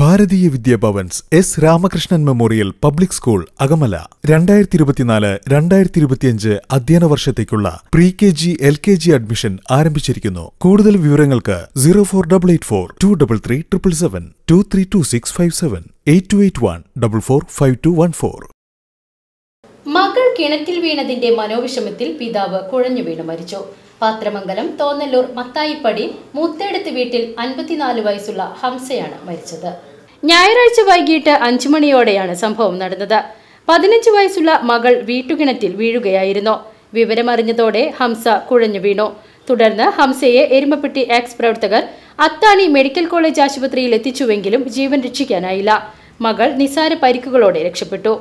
ഭാരതീയ വിദ്യാഭവൻസ് S Ramakrishnan memorial public school Akamala രണ്ടായിരത്തി ഇരുപത്തിനാല് രണ്ടായിരത്തി ഇരുപത്തിയഞ്ച് അധ്യയന വർഷത്തേക്കുള്ള pre K G L K G admission ആരംഭിച്ചിരിക്കുന്നു കൂടുതൽ വിവരങ്ങൾക്ക് zero four double eight four to double three triple seven to three to six five seven eight to eight one double four five to one four മകൾ കിണറ്റിൽ വീണതിന്റെ മനോവിഷമത്തിൽ പിതാവ് കുഴഞ്ഞു വീണ് മരിച്ചു പാത്രമംഗലം തോന്നല്ലൂർ മത്തായിപ്പടി മൂത്തേടത്ത് വീട്ടിൽ അൻപത്തിനാല് വയസ്സുള്ള ഹംസയാണ് മരിച്ചത് ഞായറാഴ്ച വൈകിട്ട് അഞ്ചു മണിയോടെയാണ് സംഭവം നടന്നത് പതിനഞ്ച് വയസ്സുള്ള മകൾ വീട്ടുകിണറ്റിൽ വീഴുകയായിരുന്നു വിവരമറിഞ്ഞതോടെ ഹംസ കുഴഞ്ഞു വീണു തുടർന്ന് ഹംസയെ എരുമപ്പെട്ടി എക്സ് പ്രവർത്തകർ അത്താണി മെഡിക്കൽ കോളേജ് ആശുപത്രിയിൽ എത്തിച്ചുവെങ്കിലും ജീവൻ രക്ഷിക്കാനായില്ല മകൾ നിസാര പരിക്കുകളോടെ രക്ഷപ്പെട്ടു